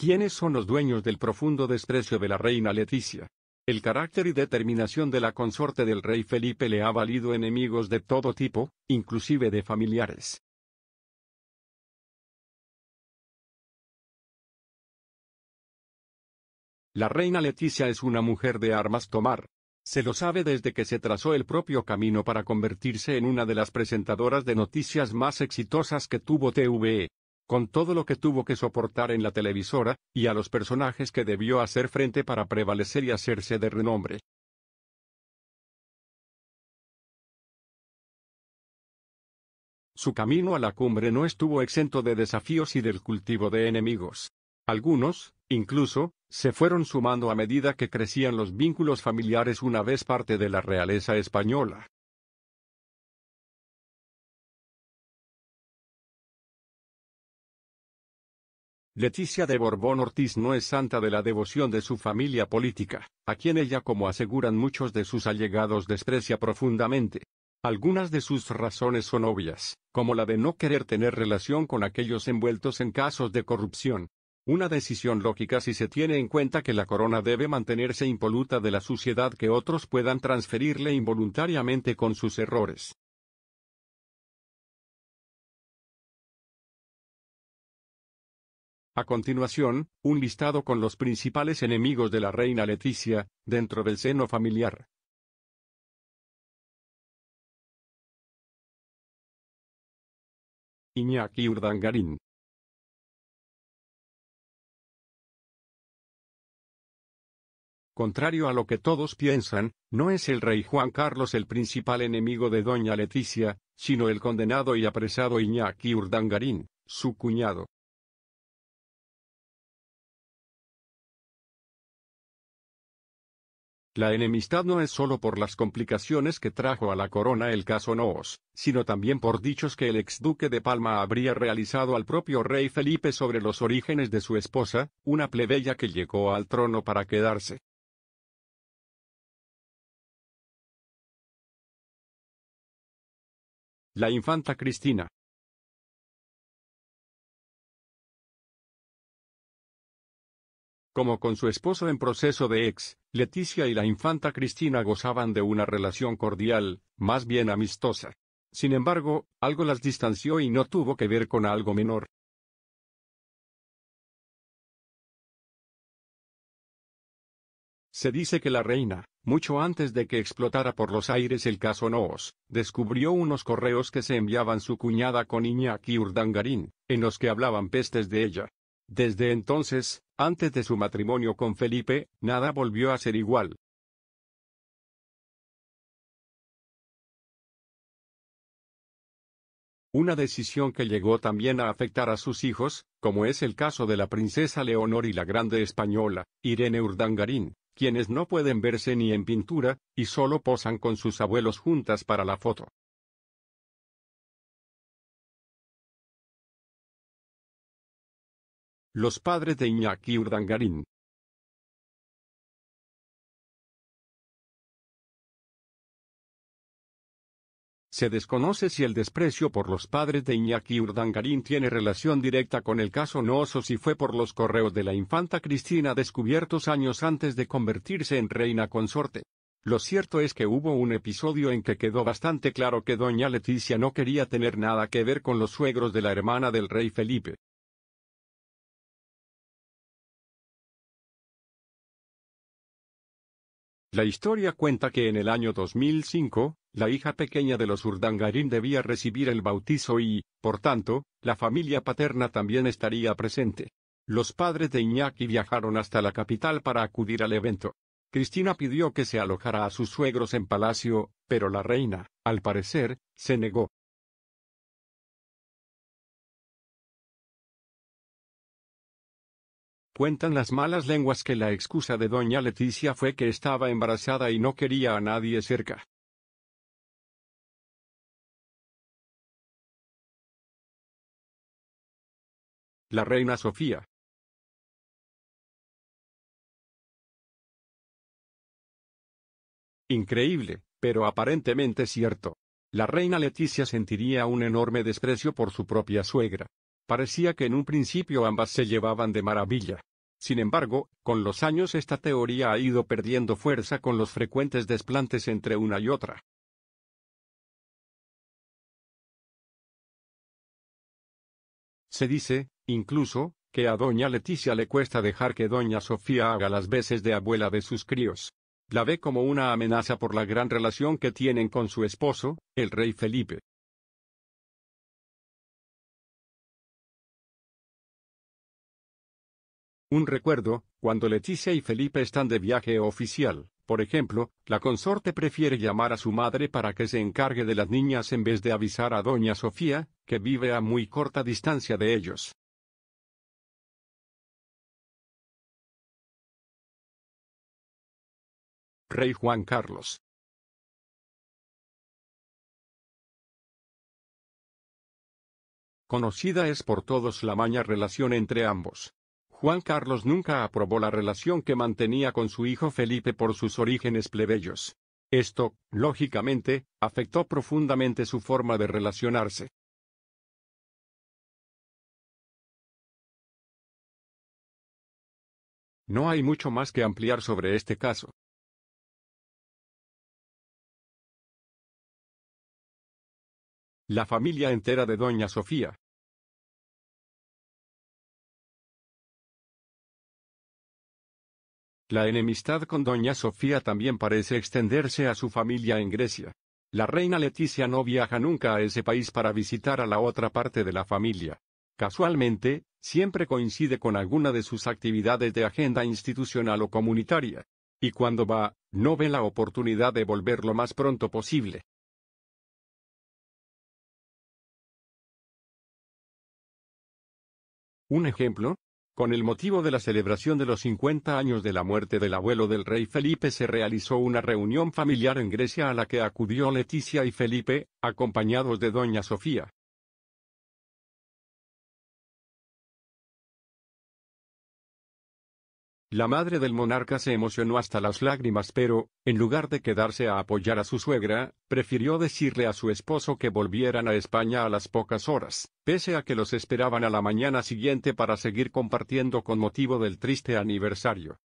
¿Quiénes son los dueños del profundo desprecio de la reina Leticia? El carácter y determinación de la consorte del rey Felipe le ha valido enemigos de todo tipo, inclusive de familiares. La reina Leticia es una mujer de armas tomar. Se lo sabe desde que se trazó el propio camino para convertirse en una de las presentadoras de noticias más exitosas que tuvo TVE con todo lo que tuvo que soportar en la televisora, y a los personajes que debió hacer frente para prevalecer y hacerse de renombre. Su camino a la cumbre no estuvo exento de desafíos y del cultivo de enemigos. Algunos, incluso, se fueron sumando a medida que crecían los vínculos familiares una vez parte de la realeza española. Leticia de Borbón Ortiz no es santa de la devoción de su familia política, a quien ella como aseguran muchos de sus allegados desprecia profundamente. Algunas de sus razones son obvias, como la de no querer tener relación con aquellos envueltos en casos de corrupción. Una decisión lógica si se tiene en cuenta que la corona debe mantenerse impoluta de la suciedad que otros puedan transferirle involuntariamente con sus errores. A continuación, un listado con los principales enemigos de la reina Leticia, dentro del seno familiar. Iñaki Urdangarín. Contrario a lo que todos piensan, no es el rey Juan Carlos el principal enemigo de doña Leticia, sino el condenado y apresado Iñaki Urdangarín, su cuñado. La enemistad no es solo por las complicaciones que trajo a la corona el caso Noos, sino también por dichos que el exduque de Palma habría realizado al propio rey Felipe sobre los orígenes de su esposa, una plebeya que llegó al trono para quedarse. La infanta Cristina como con su esposo en proceso de ex, Leticia y la infanta Cristina gozaban de una relación cordial, más bien amistosa. Sin embargo, algo las distanció y no tuvo que ver con algo menor. Se dice que la reina, mucho antes de que explotara por los aires el caso Noos, descubrió unos correos que se enviaban su cuñada con Iñaki Urdangarín, en los que hablaban pestes de ella. Desde entonces, antes de su matrimonio con Felipe, nada volvió a ser igual. Una decisión que llegó también a afectar a sus hijos, como es el caso de la princesa Leonor y la grande española, Irene Urdangarín, quienes no pueden verse ni en pintura, y solo posan con sus abuelos juntas para la foto. Los padres de Iñaki Urdangarín. Se desconoce si el desprecio por los padres de Iñaki Urdangarín tiene relación directa con el caso nooso si fue por los correos de la infanta Cristina descubiertos años antes de convertirse en reina consorte. Lo cierto es que hubo un episodio en que quedó bastante claro que doña Leticia no quería tener nada que ver con los suegros de la hermana del rey Felipe. La historia cuenta que en el año 2005, la hija pequeña de los Urdangarín debía recibir el bautizo y, por tanto, la familia paterna también estaría presente. Los padres de Iñaki viajaron hasta la capital para acudir al evento. Cristina pidió que se alojara a sus suegros en palacio, pero la reina, al parecer, se negó. Cuentan las malas lenguas que la excusa de doña Leticia fue que estaba embarazada y no quería a nadie cerca. La reina Sofía. Increíble, pero aparentemente cierto. La reina Leticia sentiría un enorme desprecio por su propia suegra. Parecía que en un principio ambas se llevaban de maravilla. Sin embargo, con los años esta teoría ha ido perdiendo fuerza con los frecuentes desplantes entre una y otra. Se dice, incluso, que a doña Leticia le cuesta dejar que doña Sofía haga las veces de abuela de sus críos. La ve como una amenaza por la gran relación que tienen con su esposo, el rey Felipe. Un recuerdo, cuando Leticia y Felipe están de viaje oficial, por ejemplo, la consorte prefiere llamar a su madre para que se encargue de las niñas en vez de avisar a doña Sofía, que vive a muy corta distancia de ellos. Rey Juan Carlos. Conocida es por todos la maña relación entre ambos. Juan Carlos nunca aprobó la relación que mantenía con su hijo Felipe por sus orígenes plebeyos. Esto, lógicamente, afectó profundamente su forma de relacionarse. No hay mucho más que ampliar sobre este caso. La familia entera de Doña Sofía, La enemistad con doña Sofía también parece extenderse a su familia en Grecia. La reina Leticia no viaja nunca a ese país para visitar a la otra parte de la familia. Casualmente, siempre coincide con alguna de sus actividades de agenda institucional o comunitaria. Y cuando va, no ve la oportunidad de volver lo más pronto posible. Un ejemplo, con el motivo de la celebración de los 50 años de la muerte del abuelo del rey Felipe se realizó una reunión familiar en Grecia a la que acudió Leticia y Felipe, acompañados de doña Sofía. La madre del monarca se emocionó hasta las lágrimas pero, en lugar de quedarse a apoyar a su suegra, prefirió decirle a su esposo que volvieran a España a las pocas horas, pese a que los esperaban a la mañana siguiente para seguir compartiendo con motivo del triste aniversario.